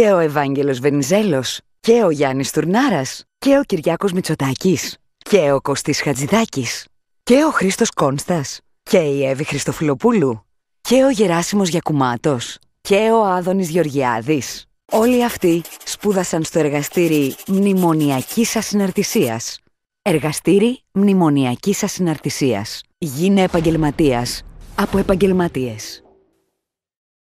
και ο Ευάγγελος Βενιζέλος και ο Γιάννης Τουρνάρας και ο Κυριάκος Μητσοτάκης και ο Κωστής Χατζηδάκης και ο Χρήστος Κόνστας και η Εύη Χριστοφιλοπούλου και ο Γεράσιμος Γιακουμάτος και ο Άδωνης Γεωργιάδης. Όλοι αυτοί σπούδασαν στο εργαστήρι μνημονιακής ασυναρτησίας. Εργαστήρι μνημονιακής ασυναρτησίας. Γίνε επαγγελματίας από επαγγελματίες.